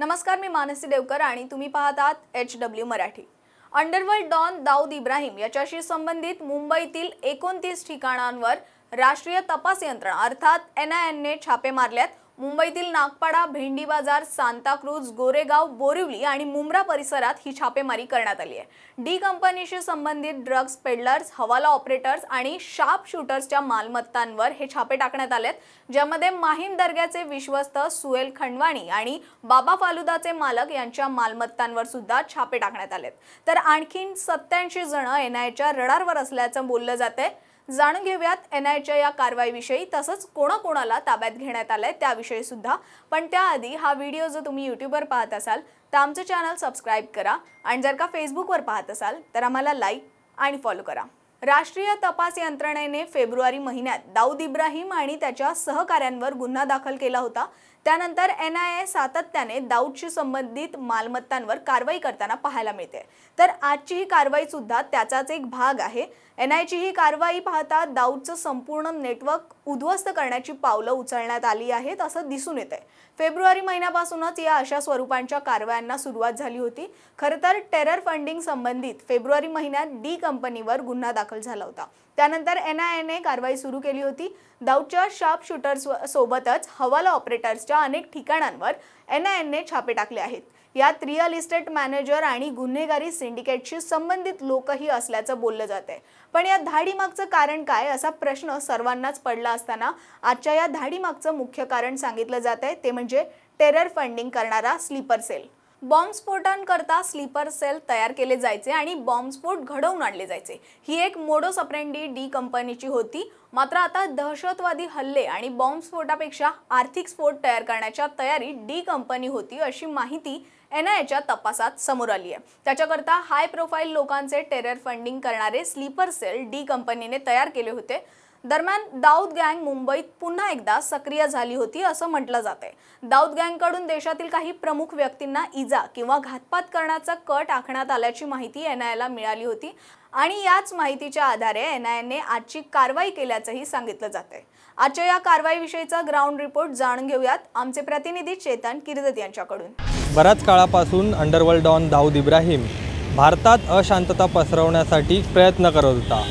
नमस्कार मी मानसी देवकर आणि तुम्ही पाहतात H W Marathi underworld don Dawood Ibrahim याच्याशी संबंधित मुंबईतील एकोणतीस ठिकाणांवर राष्ट्रीय तपास यंत्रणा अर्थात एन आय एनने छापे मारल्यात मुंबईतील नागपाडा भेंडी बाजार सांताक्रूज गोरेगाव बोरिवली आणि मुंब्रा परिसरात ही छापेमारी करण्यात आली आहे डी कंपनीशी संबंधित ड्रग्ज पेडलर्स हवाला ऑपरेटर्स आणि शार्प शूटर्सच्या मालमत्तांवर हे छापे टाकण्यात आलेत ज्यामध्ये माहीम दर्ग्याचे विश्वस्त सुएल खंडवाणी आणि बाबा फालुदाचे मालक यांच्या मालमत्तांवर सुद्धा छापे टाकण्यात आलेत तर आणखीन सत्याऐंशी जण एनआयच्या रडारवर असल्याचं बोललं जाते जाणून घेऊयात एन आयच्या या कारवाईविषयी तसंच कोणाकोणाला ताब्यात घेण्यात आलंय त्याविषयी सुद्धा पण त्याआधी हा व्हिडिओ जर तुम्ही यूट्यूबवर पाहत असाल तर आमचं चॅनल सबस्क्राईब करा आणि जर का फेसबुकवर पाहत असाल तर आम्हाला लाईक आणि फॉलो करा राष्ट्रीय तपास यंत्रणेने फेब्रुवारी महिन्यात दाऊद इब्राहिम आणि त्याच्या सहकाऱ्यांवर गुन्हा दाखल केला होता त्यानंतर एन आय ए सातत्याने दाऊदशी संबंधित मालमत्तांवर कारवाई करताना पाहायला मिळते तर आजची ही कारवाई सुद्धा त्याचाच एक भाग आहे एनआयची ही कारवाई पाहता दाऊदचं संपूर्ण नेटवर्क उद्ध्वस्त करण्याची पावलं उचलण्यात आली आहेत असं दिसून येते फेब्रुवारी महिन्यापासूनच या अशा स्वरूपांच्या कारवायांना सुरुवात झाली होती खरं तर टेरर फंडिंग संबंधित फेब्रुवारी महिन्यात डी कंपनीवर गुन्हा दाखल झाला होता त्यानंतर एन आय एने कारवाई सुरू केली होती दाऊदच्या शार्प शूटर्स सोबतच हवाला ऑपरेटर्सच्या अनेक ठिकाणांवर एन आय एनने छापे टाकले आहेत यात रिअल इस्टेट मॅनेजर आणि गुन्हेगारी सिंडिकेटशी संबंधित लोकही असल्याचं बोललं जात आहे पण या धाडीमागचं कारण काय असा प्रश्न सर्वांनाच पडला असताना आजच्या या धाडीमागचं मुख्य कारण सांगितलं जात आहे ते म्हणजे टेरर फंडिंग करणारा स्लीपर सेल बॉम्बस्फोटांकरता स्लीपर सेल तयार केले जायचे आणि बॉम्बस्फोट घडवून आणले जायचे ही एक मोडोस सप्रेंडी डी कंपनीची होती मात्र आता दहशतवादी हल्ले आणि बॉम्बस्फोटापेक्षा आर्थिक स्फोट तयार करण्याच्या तयारी डी कंपनी होती अशी माहिती एन आय एच्या तपासात समोर आली आहे त्याच्याकरता हाय प्रोफाईल लोकांचे टेरर फंडिंग करणारे स्लीपर सेल डी कंपनीने तयार केले होते दरम्यान दाऊद गँग मुंबईत पुन्हा एकदा सक्रिय झाली होती असं म्हटलं आहे दाऊद कडून देशातील काही प्रमुख व्यक्तींना इजा किंवा घातपात करण्याचा कट आखण्यात आल्याची माहिती एन आय मिळाली होती आणि याच माहितीच्या आधारे एन आय एनने आजची कारवाई केल्याचंही सांगितलं आहे आजच्या या कारवाईविषयीचा ग्राउंड रिपोर्ट जाणून घेऊयात आमचे प्रतिनिधी चेतन किर्दत यांच्याकडून बऱ्याच काळापासून अंडरवर्ल्ड डॉन दाऊद इब्राहिम भारतात अशांतता पसरवण्यासाठी प्रयत्न करत होता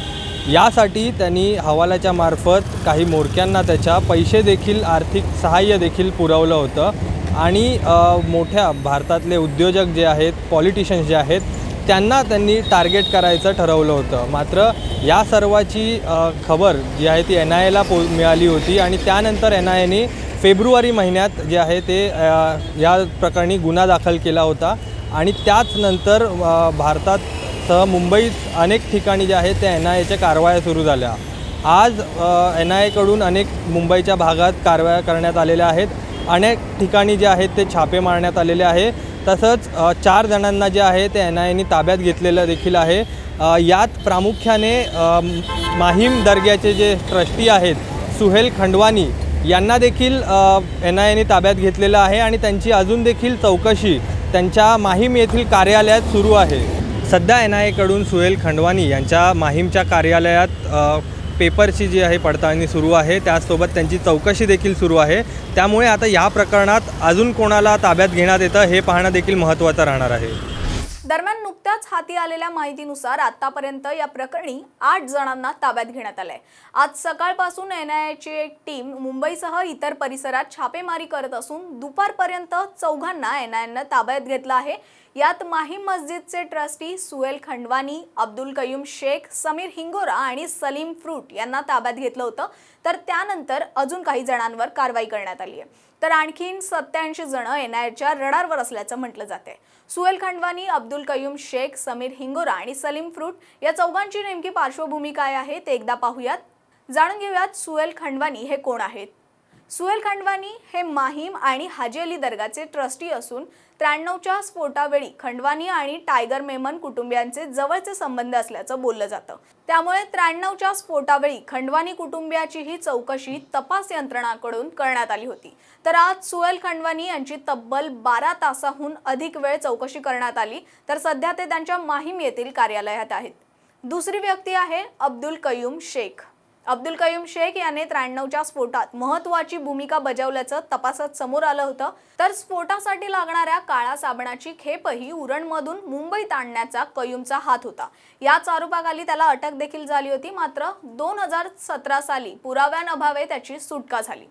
यासाठी त्यांनी हवालाच्या मार्फत काही मोरक्यांना त्याच्या पैसे देखील आर्थिक सहाय्य देखील पुरवलं होतं आणि मोठ्या भारतातले उद्योजक जे आहेत पॉलिटिशियन्स जे आहेत त्यांना त्यांनी टार्गेट करायचं ठरवलं होतं मात्र या सर्वाची खबर जी आहे ती एन आय एला पो मिळाली होती आणि त्यानंतर एन आय एने फेब्रुवारी महिन्यात जे आहे ते या प्रकरणी गुन्हा दाखल केला होता आणि त्याचनंतर भारतात तर मुंबईत अनेक ठिकाणी जे आहेत ते एन आय एच्या कारवाया सुरू झाल्या आज एन आय एकडून अनेक मुंबईच्या भागात कारवाया करण्यात आलेल्या आहेत अनेक ठिकाणी जे आहेत ते छापे मारण्यात आलेले आहे तसंच चार जणांना जे आहे ते एन आय एनी ताब्यात घेतलेलं देखील आहे यात प्रामुख्याने माहीम दर्ग्याचे जे ट्रस्टी आहेत सुहेल खंडवानी यांना देखील एन आय एनी ताब्यात घेतलेलं आहे आणि त्यांची अजून देखील चौकशी त्यांच्या माहीम येथील कार्यालयात सुरू आहे सध्या एन आय एकडून सुहेल खंडवानी यांच्या माहीमच्या कार्यालयात पेपरची जी आहे पडताळणी सुरू आहे त्याचसोबत त्यांची चौकशी देखील सुरू आहे त्यामुळे आता या प्रकरणात अजून कोणाला ताब्यात घेण्यात येतं हे पाहणं देखील महत्त्वाचं राहणार आहे दरम्यान नुकत्याच हाती आलेल्या माहितीनुसार आतापर्यंत या प्रकरणी आठ जणांना ताब्यात घेण्यात आलंय आज सकाळपासून एन एक टीम मुंबईसह इतर परिसरात छापेमारी करत असून दुपारपर्यंत चौघांना एनआयएनं ताब्यात घेतलं आहे यात माहीम मस्जिदचे ट्रस्टी सुएल खंडवानी अब्दुल कयुम शेख समीर हिंगोरा आणि सलीम फ्रूट यांना ताब्यात घेतलं होतं तर त्यानंतर अजून काही जणांवर कारवाई करण्यात आली आहे तर आणखीन सत्याऐंशी जण आयच्या रडारवर असल्याचं म्हटलं जाते सुएल खंडवानी अब्दुल कयुम शेख समीर हिंगोरा आणि सलीम फ्रूट या चौघांची नेमकी पार्श्वभूमी काय आहे ते एकदा पाहूयात जाणून घेऊयात सुएल खंडवानी हे कोण आहेत सुएल खंडवानी हे माहीम आणि हाजी अली दर्गाचे ट्रस्टी असून त्र्याण्णवच्या स्फोटावेळी खंडवानी आणि टायगर मेमन कुटुंबियांचे जवळचे संबंध असल्याचं बोललं जातं त्यामुळे त्र्याण्णवच्या स्फोटावेळी खंडवानी कुटुंबियाची ही चौकशी तपास यंत्रणाकडून करण्यात आली होती तर आज सुएल खंडवानी यांची तब्बल बारा तासाहून अधिक वेळ चौकशी करण्यात आली तर सध्या ते त्यांच्या माहीम येथील कार्यालयात आहेत दुसरी व्यक्ती आहे अब्दुल कयूम शेख अब्दुल कयूम शेख याने त्र्याण्णवच्या स्फोटात महत्वाची भूमिका बजावल्याचं तपासात समोर आलं होतं तर स्फोटासाठी लागणाऱ्या काळा साबणाची खेपही उरणमधून मुंबईत आणण्याचा कयूमचा हात होता याच आरोपाखाली त्याला अटक देखील झाली होती मात्र दोन हजार सतरा साली त्याची सुटका झाली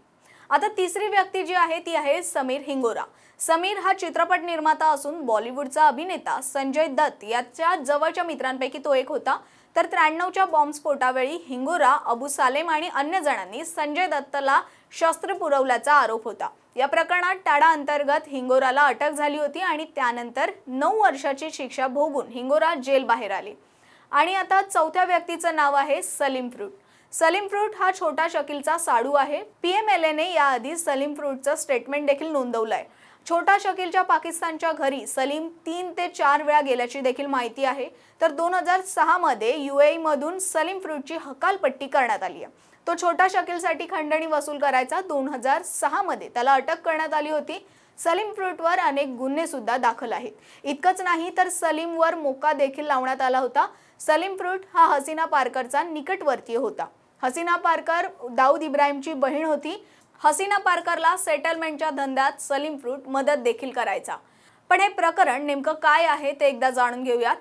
आता तिसरी व्यक्ती जी आहे ती आहे समीर हिंगोरा समीर हा चित्रपट निर्माता असून बॉलिवूडचा अभिनेता संजय दत्त याच्या जवळच्या मित्रांपैकी तो एक होता तर त्र्याण्णवच्या बॉम्बस्फोटावेळी हिंगोरा अबू सालेम आणि अन्य जणांनी संजय दत्तला शस्त्र पुरवल्याचा आरोप होता या प्रकरणात टाडा अंतर्गत हिंगोराला अटक झाली होती आणि त्यानंतर नऊ वर्षाची शिक्षा भोगून हिंगोरा जेल बाहेर आली आणि आता चौथ्या व्यक्तीचं नाव आहे सलीम फ्रूट सलीम फ्रूट हा छोटा शकीलचा साडू आहे पी एम एल एने याआधी सलीम फ्रूटचं स्टेटमेंट देखील नोंदवलं आहे छोटा शकीलच्या पाकिस्तानच्या घरी सलीम तीन ते चार वेळा गेल्याची देखील माहिती आहे तर दोन हजार सहामध्ये यू मधून सलीम फ्रूटची हकालपट्टी करण्यात आली आहे तो छोटा शकीलसाठी खंडणी वसूल करायचा दोन हजार सहामध्ये त्याला अटक करण्यात आली होती सलीम फ्रूटवर अनेक गुन्हे सुद्धा दाखल आहेत इतकंच नाही तर सलीमवर मोका देखील लावण्यात आला होता सलीम फ्रूट हा हसीना पारकरचा निकटवर्तीय होता हसीना पारकर दाऊद इब्राहिमची बहीण होती हसीना पारकरला सेटलमेंटच्या धंद्यात सलीम फ्रूट मदत देखील करायचा पण हे प्रकरण नेमकं काय आहे ते एकदा जाणून घेऊयात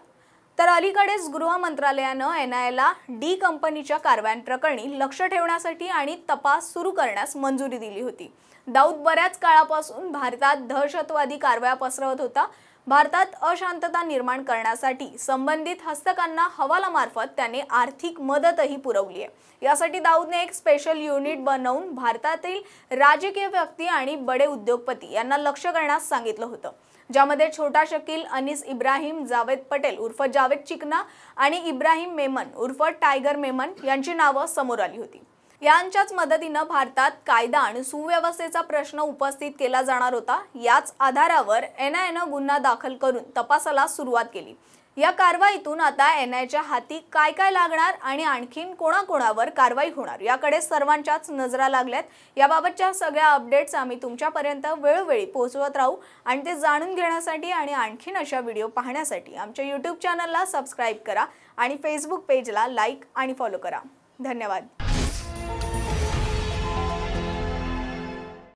तर अलीकडेच गृह मंत्रालयानं एन आय एला डी कंपनीच्या प्रकरणी लक्ष ठेवण्यासाठी आणि तपास सुरू करण्यास मंजुरी दिली होती दाऊद बऱ्याच काळापासून भारतात दहशतवादी कारवाया पसरवत होता भारतात अशांतता निर्माण करण्यासाठी संबंधित हस्तकांना हवालामार्फत त्याने आर्थिक मदतही पुरवली आहे यासाठी दाऊदने एक स्पेशल युनिट बनवून भारतातील राजकीय व्यक्ती आणि बडे उद्योगपती यांना लक्ष करण्यास सांगितलं होतं ज्यामध्ये छोटा शकील अनिस इब्राहिम जावेद पटेल उर्फ जावेद चिकना आणि इब्राहिम मेमन उर्फ टायगर मेमन यांची नावं समोर आली होती यांच्याच मदतीनं भारतात कायदा आणि सुव्यवस्थेचा प्रश्न उपस्थित केला जाणार होता याच आधारावर एन आयनं गुन्हा दाखल करून तपासाला सुरुवात केली या कारवाईतून आता एन आयच्या हाती काय काय लागणार आणि आणखीन कोणाकोणावर कारवाई होणार याकडे सर्वांच्याच नजरा लागल्यात याबाबतच्या सगळ्या अपडेट्स आम्ही तुमच्यापर्यंत वेळोवेळी पोहोचवत राहू आणि ते जाणून घेण्यासाठी आणि आणखीन अशा व्हिडिओ पाहण्यासाठी आमच्या यूट्यूब चॅनलला सबस्क्राईब करा आणि फेसबुक पेजला लाईक आणि फॉलो करा धन्यवाद